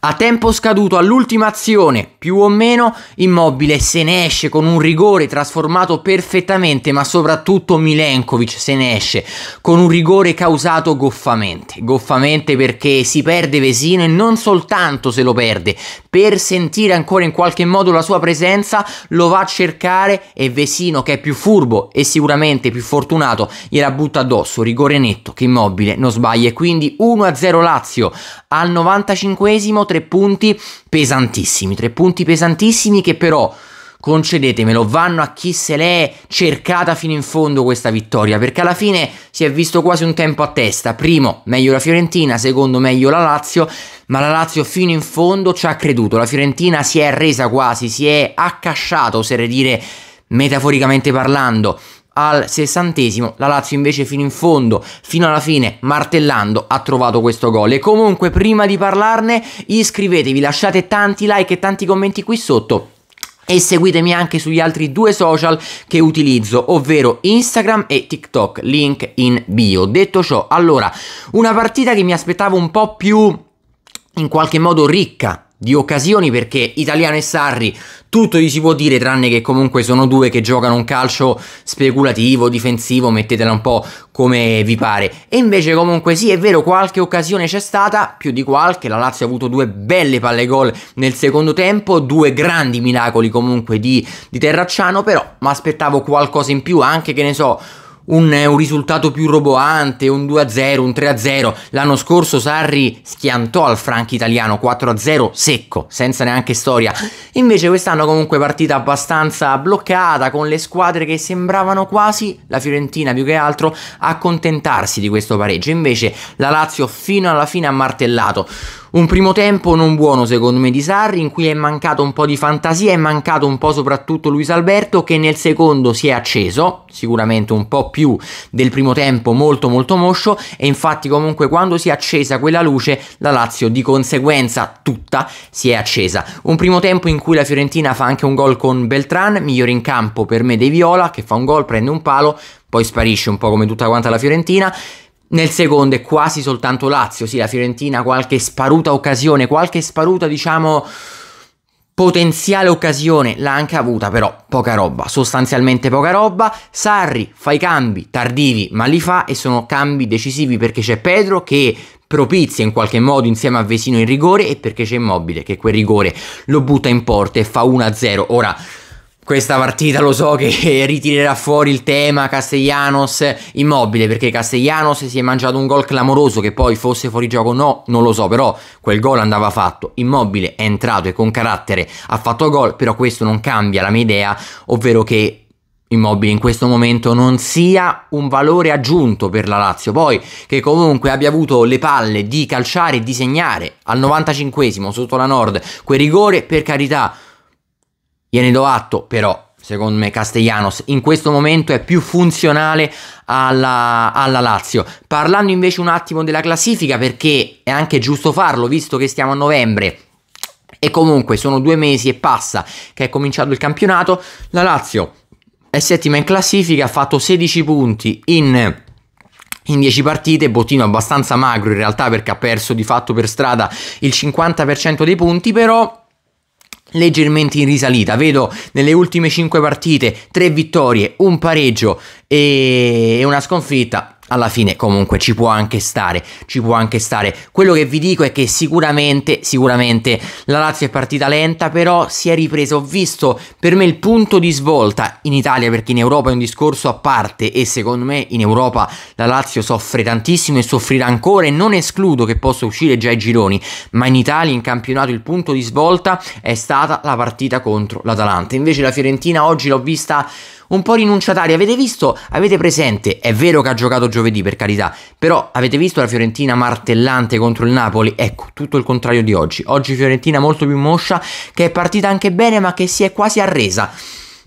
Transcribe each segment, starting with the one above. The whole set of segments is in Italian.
A tempo scaduto all'ultima azione, più o meno, Immobile se ne esce con un rigore trasformato perfettamente, ma soprattutto Milenkovic se ne esce con un rigore causato goffamente. Goffamente perché si perde Vesino e non soltanto se lo perde, per sentire ancora in qualche modo la sua presenza lo va a cercare e Vesino che è più furbo e sicuramente più fortunato gliela butta addosso, rigore netto che Immobile non sbaglia e quindi 1-0 Lazio al 95 tre punti pesantissimi, tre punti pesantissimi che però concedetemelo, vanno a chi se l'è cercata fino in fondo questa vittoria, perché alla fine si è visto quasi un tempo a testa, primo meglio la Fiorentina, secondo meglio la Lazio, ma la Lazio fino in fondo ci ha creduto, la Fiorentina si è resa quasi, si è accasciata, oserei dire metaforicamente parlando, al sessantesimo. La Lazio invece fino in fondo, fino alla fine, martellando, ha trovato questo gol. E comunque prima di parlarne iscrivetevi, lasciate tanti like e tanti commenti qui sotto e seguitemi anche sugli altri due social che utilizzo, ovvero Instagram e TikTok, link in bio. Detto ciò, allora, una partita che mi aspettavo un po' più in qualche modo ricca di occasioni perché Italiano e Sarri tutto gli si può dire tranne che comunque sono due che giocano un calcio speculativo, difensivo, mettetela un po' come vi pare. E invece comunque sì, è vero, qualche occasione c'è stata, più di qualche, la Lazio ha avuto due belle palle gol nel secondo tempo, due grandi miracoli comunque di, di Terracciano, però mi aspettavo qualcosa in più, anche che ne so un, eh, un risultato più roboante, un 2-0, un 3-0. L'anno scorso Sarri schiantò al Franco italiano 4-0 secco, senza neanche storia. Invece quest'anno comunque partita abbastanza bloccata con le squadre che sembravano quasi, la Fiorentina più che altro, accontentarsi di questo pareggio. Invece la Lazio fino alla fine ha martellato. Un primo tempo non buono secondo me di Sarri, in cui è mancato un po' di fantasia, è mancato un po' soprattutto Luis Alberto che nel secondo si è acceso, sicuramente un po' più del primo tempo molto molto moscio e infatti comunque quando si è accesa quella luce la Lazio di conseguenza tutta si è accesa. Un primo tempo in cui la Fiorentina fa anche un gol con Beltran, migliore in campo per me dei Viola che fa un gol, prende un palo, poi sparisce un po' come tutta quanta la Fiorentina. Nel secondo è quasi soltanto Lazio, sì, la Fiorentina qualche sparuta occasione, qualche sparuta, diciamo, potenziale occasione l'ha anche avuta, però poca roba, sostanzialmente poca roba. Sarri fa i cambi tardivi, ma li fa e sono cambi decisivi perché c'è Pedro che propizia in qualche modo insieme a Vesino il rigore e perché c'è Immobile che quel rigore lo butta in porta e fa 1-0. Ora questa partita lo so che ritirerà fuori il tema Castellanos immobile perché Castellanos si è mangiato un gol clamoroso che poi fosse fuori gioco no non lo so però quel gol andava fatto immobile è entrato e con carattere ha fatto gol però questo non cambia la mia idea ovvero che Immobile in questo momento non sia un valore aggiunto per la Lazio, poi che comunque abbia avuto le palle di calciare e di segnare al 95 sotto la Nord quel rigore, per carità, Gliene do atto, però secondo me Castellanos in questo momento è più funzionale alla, alla, Lazio. Parlando invece un attimo della classifica, perché è anche giusto farlo, visto che stiamo a novembre. E comunque sono due mesi e passa che è cominciato il campionato. La Lazio è settima in classifica, ha fatto 16 punti in in 10 partite, bottino abbastanza magro in realtà perché ha perso di fatto per strada il 50% dei punti, però leggermente in risalita. Vedo nelle ultime 5 partite 3 vittorie, un pareggio e una sconfitta alla fine comunque ci può anche stare, ci può anche stare. Quello che vi dico è che sicuramente, sicuramente la Lazio è partita lenta, però si è ripresa. Ho visto per me il punto di svolta in Italia, perché in Europa è un discorso a parte e secondo me in Europa la Lazio soffre tantissimo e soffrirà ancora e non escludo che possa uscire già ai gironi, ma in Italia in campionato il punto di svolta è stata la partita contro l'Atalanta. Invece la Fiorentina oggi l'ho vista un po' rinunciatari. Avete visto? Avete presente? È vero che ha giocato giovedì, per carità, però avete visto la Fiorentina martellante contro il Napoli? Ecco, tutto il contrario di oggi. Oggi Fiorentina molto più moscia, che è partita anche bene, ma che si è quasi arresa.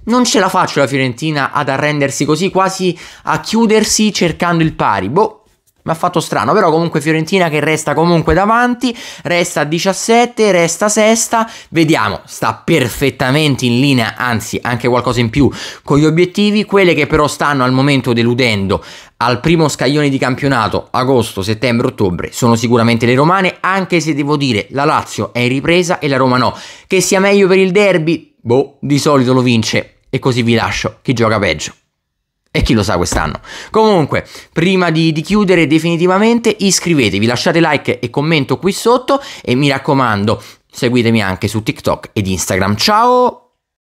Non ce la faccio la Fiorentina ad arrendersi così, quasi a chiudersi cercando il pari. Boh, mi ha fatto strano, però comunque Fiorentina che resta comunque davanti, resta 17, resta sesta, vediamo, sta perfettamente in linea, anzi anche qualcosa in più con gli obiettivi, quelle che però stanno al momento deludendo al primo scaglione di campionato, agosto, settembre, ottobre, sono sicuramente le romane, anche se devo dire la Lazio è in ripresa e la Roma no, che sia meglio per il derby, boh, di solito lo vince e così vi lascio chi gioca peggio. E chi lo sa quest'anno. Comunque, prima di, di, chiudere definitivamente, iscrivetevi, lasciate like e commento qui sotto e mi raccomando, seguitemi anche su TikTok ed Instagram. Ciao!